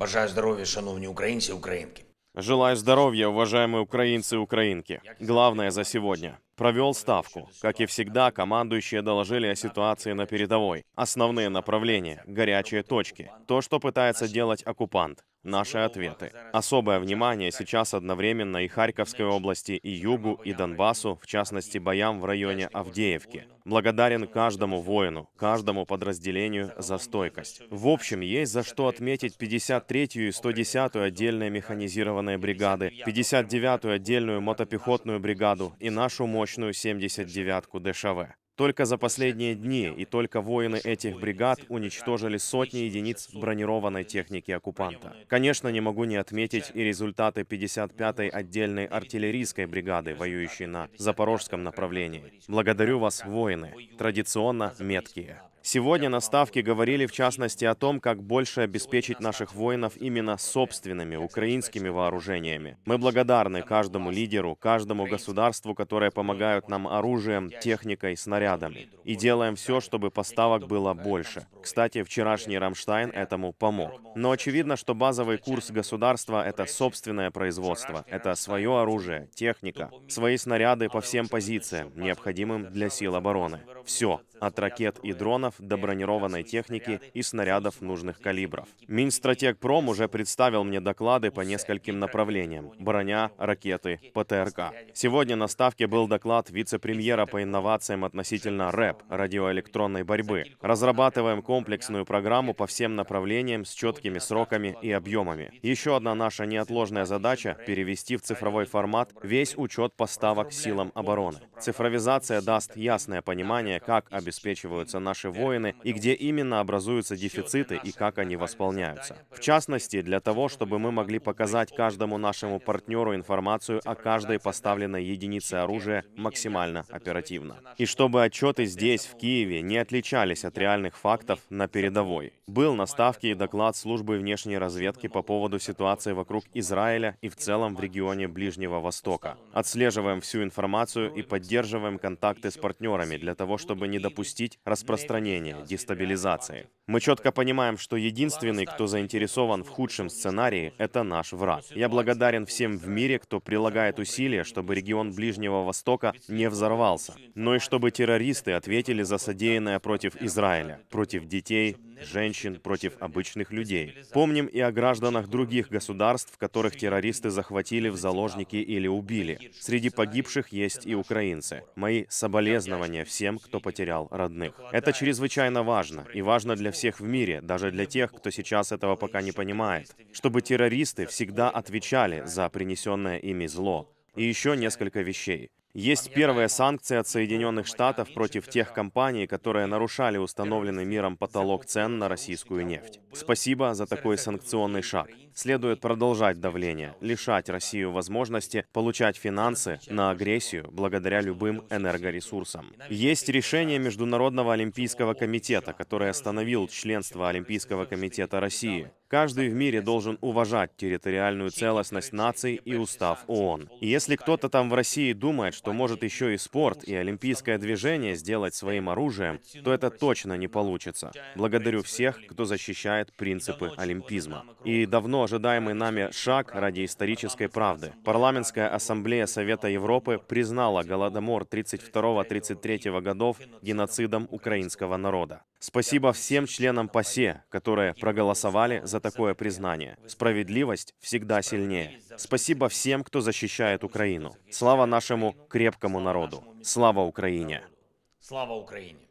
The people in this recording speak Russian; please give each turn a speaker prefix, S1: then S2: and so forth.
S1: Бажаю здоров'я, шановні українці и Желаю здоровья, уважаемые украинцы и украинки. Главное за сегодня провел ставку. Как и всегда, командующие доложили о ситуации на передовой. Основные направления, горячие точки, то, что пытается делать оккупант, наши ответы. Особое внимание сейчас одновременно и Харьковской области, и Югу, и Донбассу, в частности, боям в районе Авдеевки. Благодарен каждому воину, каждому подразделению за стойкость. В общем, есть за что отметить 53-ю и 110-ю отдельные механизированные бригады, 59-ю отдельную мотопехотную бригаду и нашу мощь мощную 79-ку ДШВ. Только за последние дни и только воины этих бригад уничтожили сотни единиц бронированной техники оккупанта. Конечно, не могу не отметить и результаты 55-й отдельной артиллерийской бригады, воюющей на запорожском направлении. Благодарю вас, воины, традиционно меткие. Сегодня на Ставке говорили в частности о том, как больше обеспечить наших воинов именно собственными украинскими вооружениями. Мы благодарны каждому лидеру, каждому государству, которые помогают нам оружием, техникой, снарядами. И делаем все, чтобы поставок было больше. Кстати, вчерашний Рамштайн этому помог. Но очевидно, что базовый курс государства — это собственное производство, это свое оружие, техника, свои снаряды по всем позициям, необходимым для сил обороны. Все, от ракет и дронов патронов, добронированной техники и снарядов нужных калибров. Минстратегпром уже представил мне доклады по нескольким направлениям – броня, ракеты, ПТРК. Сегодня на ставке был доклад вице-премьера по инновациям относительно РЭП – радиоэлектронной борьбы. Разрабатываем комплексную программу по всем направлениям с четкими сроками и объемами. Еще одна наша неотложная задача – перевести в цифровой формат весь учет поставок силам обороны. Цифровизация даст ясное понимание, как обеспечиваются наши войны, освоены и где именно образуются дефициты и как они восполняются. В частности, для того, чтобы мы могли показать каждому нашему партнеру информацию о каждой поставленной единице оружия максимально оперативно. И чтобы отчеты здесь, в Киеве, не отличались от реальных фактов на передовой. Был на ставке и доклад службы внешней разведки по поводу ситуации вокруг Израиля и в целом в регионе Ближнего Востока. Отслеживаем всю информацию и поддерживаем контакты с партнерами для того, чтобы не допустить распространения объединения, дестабилизации. Мы четко понимаем, что единственный, кто заинтересован в худшем сценарии, это наш враг. Я благодарен всем в мире, кто прилагает усилия, чтобы регион Ближнего Востока не взорвался, но и чтобы террористы ответили за содеянное против Израиля, против детей, женщин против обычных людей. Помним и о гражданах других государств, которых террористы захватили в заложники или убили. Среди погибших есть и украинцы. Мои соболезнования всем, кто потерял родных. Это чрезвычайно важно, и важно для всех в мире, даже для тех, кто сейчас этого пока не понимает, чтобы террористы всегда отвечали за принесенное ими зло. И еще несколько вещей. Есть первая санкция от Соединенных Штатов против тех компаний, которые нарушали установленный миром потолок цен на российскую нефть. Спасибо за такой санкционный шаг. Следует продолжать давление, лишать Россию возможности получать финансы на агрессию благодаря любым энергоресурсам. Есть решение Международного олимпийского комитета, которое остановил членство Олимпийского комитета России. Каждый в мире должен уважать территориальную целостность наций и устав ООН. И если кто-то там в России думает, что может еще и спорт и олимпийское движение сделать своим оружием, то это точно не получится. Благодарю всех, кто защищает принципы олимпизма. И давно ожидаемый нами шаг ради исторической правды. Парламентская ассамблея Совета Европы признала Голодомор 32-33 годов геноцидом украинского народа. Спасибо всем членам ПАСЕ, которые проголосовали за такое признание. Справедливость всегда сильнее. Спасибо всем, кто защищает Украину. Слава нашему крепкому народу. Слава Украине. Слава Украине.